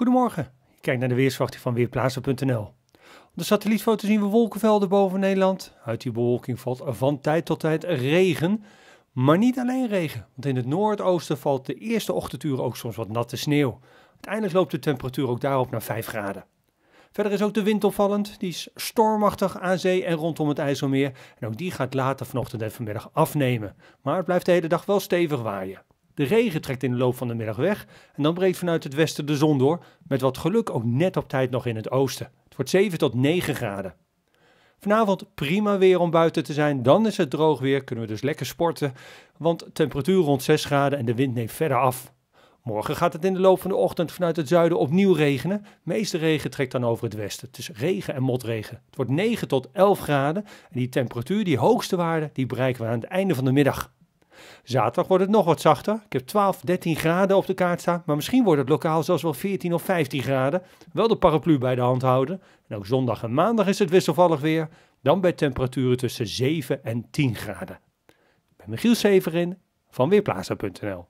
Goedemorgen, je kijkt naar de weersverwachting van Weerplaatsen.nl. Op de satellietfoto zien we wolkenvelden boven Nederland. Uit die bewolking valt van tijd tot tijd regen, maar niet alleen regen. Want in het noordoosten valt de eerste ochtenduren ook soms wat natte sneeuw. Uiteindelijk loopt de temperatuur ook daarop naar 5 graden. Verder is ook de wind opvallend. Die is stormachtig aan zee en rondom het IJsselmeer. En ook die gaat later vanochtend en vanmiddag afnemen. Maar het blijft de hele dag wel stevig waaien. De regen trekt in de loop van de middag weg en dan breekt vanuit het westen de zon door, met wat geluk ook net op tijd nog in het oosten. Het wordt 7 tot 9 graden. Vanavond prima weer om buiten te zijn, dan is het droog weer, kunnen we dus lekker sporten, want temperatuur rond 6 graden en de wind neemt verder af. Morgen gaat het in de loop van de ochtend vanuit het zuiden opnieuw regenen. De meeste regen trekt dan over het westen. Het is regen en motregen. Het wordt 9 tot 11 graden. En die temperatuur, die hoogste waarde, die bereiken we aan het einde van de middag. Zaterdag wordt het nog wat zachter. Ik heb 12, 13 graden op de kaart staan. Maar misschien wordt het lokaal zelfs wel 14 of 15 graden. Wel de paraplu bij de hand houden. En ook zondag en maandag is het wisselvallig weer. Dan bij temperaturen tussen 7 en 10 graden. Ik ben Michiel Severin van Weerplaza.nl